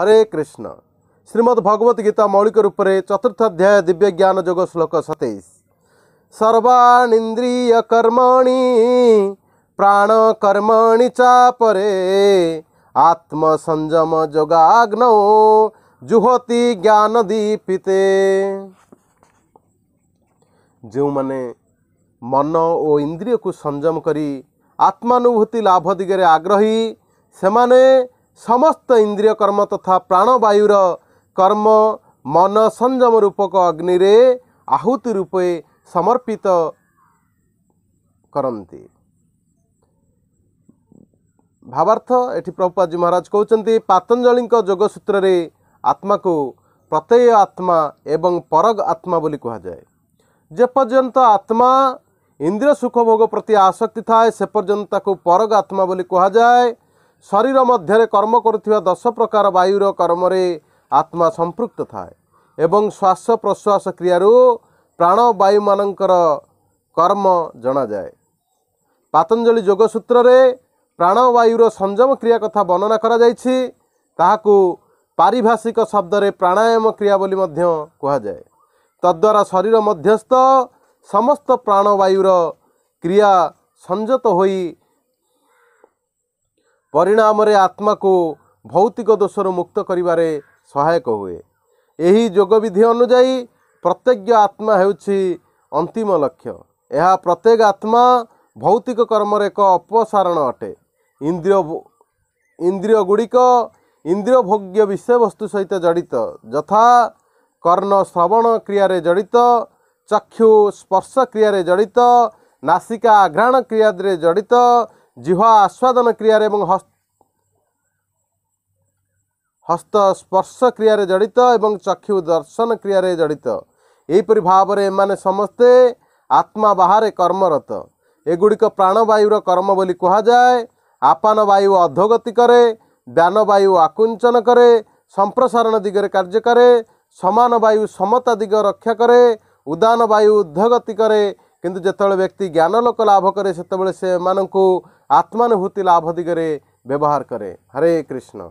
ହରେ କୃଷ୍ଣ ଶ୍ରୀମଦ୍ ଭଗବତ ଗୀତା ମୌଳିକ ରୂପରେ ଚତୁର୍ଥ ଅଧ୍ୟାୟ ଦିବ୍ୟ ଜ୍ଞାନ ଯୋଗ ଶ୍ଳୋକ ସତେଇଶ ସର୍ବାଣିନ୍ଦ୍ରିୟ କର୍ମଣି ପ୍ରାଣ କର୍ମଣି ଚାପରେ ଆତ୍ମସଂଯମ ଯୋଗାଗ୍ନ ଜୁହତି ଜ୍ଞାନ ଦୀପିତେ ଯେଉଁମାନେ ମନ ଓ ଇନ୍ଦ୍ରିୟକୁ ସଂଯମ କରି ଆତ୍ମାନୁଭୂତି ଲାଭ ଦିଗରେ ଆଗ୍ରହୀ ସେମାନେ ସମସ୍ତ ଇନ୍ଦ୍ରିୟ କର୍ମ ତଥା ପ୍ରାଣବାୟୁର କର୍ମ ମନ ସଂଯମ ରୂପକ ଅଗ୍ନିରେ ଆହୁତି ରୂପେ ସମର୍ପିତ କରନ୍ତି ଭାବାର୍ଥ ଏଠି ପ୍ରଭୁପାଜୀ ମହାରାଜ କହୁଛନ୍ତି ପାତଞ୍ଜଳିଙ୍କ ଯୋଗସୂତ୍ରରେ ଆତ୍ମାକୁ ପ୍ରତ୍ୟୟ ଆତ୍ମା ଏବଂ ପରଗ ଆତ୍ମା ବୋଲି କୁହାଯାଏ ଯେପର୍ଯ୍ୟନ୍ତ ଆତ୍ମା ଇନ୍ଦ୍ରିୟ ସୁଖଭୋଗ ପ୍ରତି ଆସକ୍ତି ଥାଏ ସେପର୍ଯ୍ୟନ୍ତ ତାକୁ ପରଗ ଆତ୍ମା ବୋଲି କୁହାଯାଏ ଶରୀର ମଧ୍ୟରେ କର୍ମ କରୁଥିବା ଦଶ ପ୍ରକାର ବାୟୁର କର୍ମରେ ଆତ୍ମା ସମ୍ପୃକ୍ତ ଥାଏ ଏବଂ ଶ୍ୱାସ ପ୍ରଶ୍ୱାସ କ୍ରିୟାରୁ ପ୍ରାଣବାୟୁମାନଙ୍କର କର୍ମ ଜଣାଯାଏ ପାତଞ୍ଜଳି ଯୋଗସୂତ୍ରରେ ପ୍ରାଣବାୟୁର ସଂଯମ କ୍ରିୟା କଥା ବର୍ଣ୍ଣନା କରାଯାଇଛି ତାହାକୁ ପାରିଭାଷିକ ଶବ୍ଦରେ ପ୍ରାଣାୟାମ କ୍ରିୟା ବୋଲି ମଧ୍ୟ କୁହାଯାଏ ତଦ୍ୱାରା ଶରୀର ମଧ୍ୟସ୍ଥ ସମସ୍ତ ପ୍ରାଣବାୟୁର କ୍ରିୟା ସଂଯତ ହୋଇ ପରିଣାମରେ ଆତ୍ମାକୁ ଭୌତିକ ଦୋଷରୁ ମୁକ୍ତ କରିବାରେ ସହାୟକ ହୁଏ ଏହି ଯୋଗବିଧି ଅନୁଯାୟୀ ପ୍ରତ୍ୟେକ ଆତ୍ମା ହେଉଛି ଅନ୍ତିମ ଲକ୍ଷ୍ୟ ଏହା ପ୍ରତ୍ୟେକ ଆତ୍ମା ଭୌତିକ କର୍ମର ଏକ ଅପସାରଣ ଅଟେ ଇନ୍ଦ୍ରିୟ ଇନ୍ଦ୍ରିୟ ଗୁଡ଼ିକ ଇନ୍ଦ୍ରିୟ ଭୋଗ୍ୟ ବିଷୟବସ୍ତୁ ସହିତ ଜଡ଼ିତ ଯଥା କର୍ଣ୍ଣ ଶ୍ରବଣ କ୍ରିୟାରେ ଜଡ଼ିତ ଚକ୍ଷୁ ସ୍ପର୍ଶ କ୍ରିୟାରେ ଜଡ଼ିତ ନାସିକା ଆଘ୍ରାଣ କ୍ରିୟାରେ ଜଡ଼ିତ ଜିହ୍ୱା ଆସ୍ୱାଦନ କ୍ରିୟାରେ ଏବଂ ହସ୍ତସ୍ପର୍ଶ କ୍ରିୟାରେ ଜଡ଼ିତ ଏବଂ ଚକ୍ଷୁ ଦର୍ଶନ କ୍ରିୟାରେ ଜଡ଼ିତ ଏହିପରି ଭାବରେ ଏମାନେ ସମସ୍ତେ ଆତ୍ମା ବାହାରେ କର୍ମରତ ଏଗୁଡ଼ିକ ପ୍ରାଣବାୟୁର କର୍ମ ବୋଲି କୁହାଯାଏ ଆପାନ ବାୟୁ ଅଧୋଗତି କରେ ଜ୍ଞାନବାୟୁ ଆକୁଞ୍ଚନ କରେ ସମ୍ପ୍ରସାରଣ ଦିଗରେ କାର୍ଯ୍ୟ କରେ ସମାନ ବାୟୁ ସମତା ଦିଗ ରକ୍ଷା କରେ ଉଦାନ ବାୟୁ ଉଦ୍ଧଗତି କରେ କିନ୍ତୁ ଯେତେବେଳେ ବ୍ୟକ୍ତି ଜ୍ଞାନଲୋକ ଲାଭ କରେ ସେତେବେଳେ ସେମାନଙ୍କୁ ଆତ୍ମାନୁଭୂତି ଲାଭ ଦିଗରେ ବ୍ୟବହାର କରେ ହରେ କୃଷ୍ଣ